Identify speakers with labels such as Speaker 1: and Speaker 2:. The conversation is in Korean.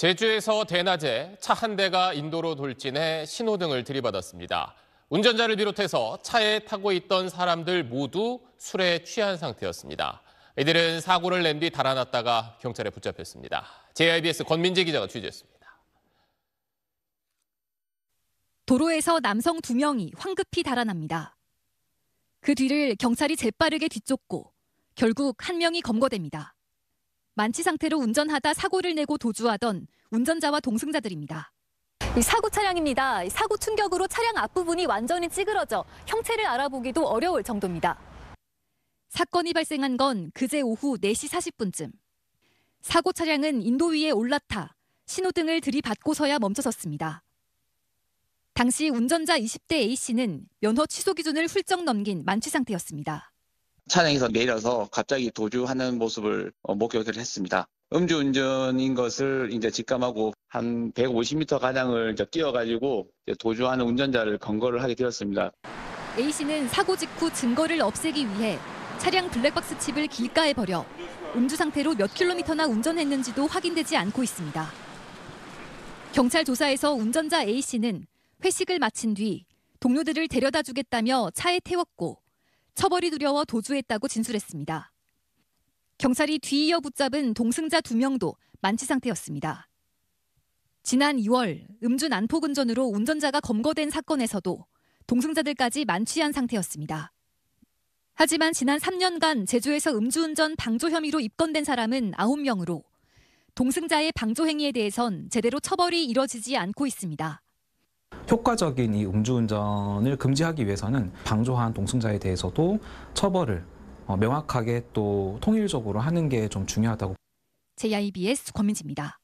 Speaker 1: 제주에서 대낮에 차 한 대가 인도로 돌진해 신호등을 들이받았습니다. 운전자를 비롯해서 차에 타고 있던 사람들 모두 술에 취한 상태였습니다. 이들은 사고를 낸 뒤 달아났다가 경찰에 붙잡혔습니다. JIBS 권민재 기자가 취재했습니다.
Speaker 2: 도로에서 남성 두 명이 황급히 달아납니다. 그 뒤를 경찰이 재빠르게 뒤쫓고 결국 한 명이 검거됩니다. 만취 상태로 운전하다 사고를 내고 도주하던 운전자와 동승자들입니다. 사고 차량입니다. 사고 충격으로 차량 앞부분이 완전히 찌그러져 형체를 알아보기도 어려울 정도입니다. 사건이 발생한 건 그제 오후 4시 40분쯤. 사고 차량은 인도 위에 올라타 신호등을 들이받고서야 멈춰섰습니다. 당시 운전자 20대 A씨는 면허 취소 기준을 훌쩍 넘긴 만취 상태였습니다.
Speaker 1: 차량에서 내려서 갑자기 도주하는 모습을 어, 목격을 했습니다. 음주운전인 것을 이제 직감하고 한 150m 가량을 뛰어가지고 도주하는 운전자를 검거를 하게 되었습니다.
Speaker 2: A 씨는 사고 직후 증거를 없애기 위해 차량 블랙박스 칩을 길가에 버려 음주 상태로 몇 킬로미터나 운전했는지도 확인되지 않고 있습니다. 경찰 조사에서 운전자 A 씨는 회식을 마친 뒤 동료들을 데려다 주겠다며 차에 태웠고 처벌이 두려워 도주했다고 진술했습니다. 경찰이 뒤이어 붙잡은 동승자 2명도 만취 상태였습니다. 지난 2월 음주 난폭 운전으로 운전자가 검거된 사건에서도 동승자들까지 만취한 상태였습니다. 하지만 지난 3년간 제주에서 음주운전 방조 혐의로 입건된 사람은 9명으로 동승자의 방조 행위에 대해선 제대로 처벌이 이뤄지지 않고 있습니다. 효과적인 이 음주운전을 금지하기 위해서는 방조한 동승자에 대해서도 처벌을 어, 명확하게 또 통일적으로 하는 게 좀 중요하다고. JIBS 권민지입니다.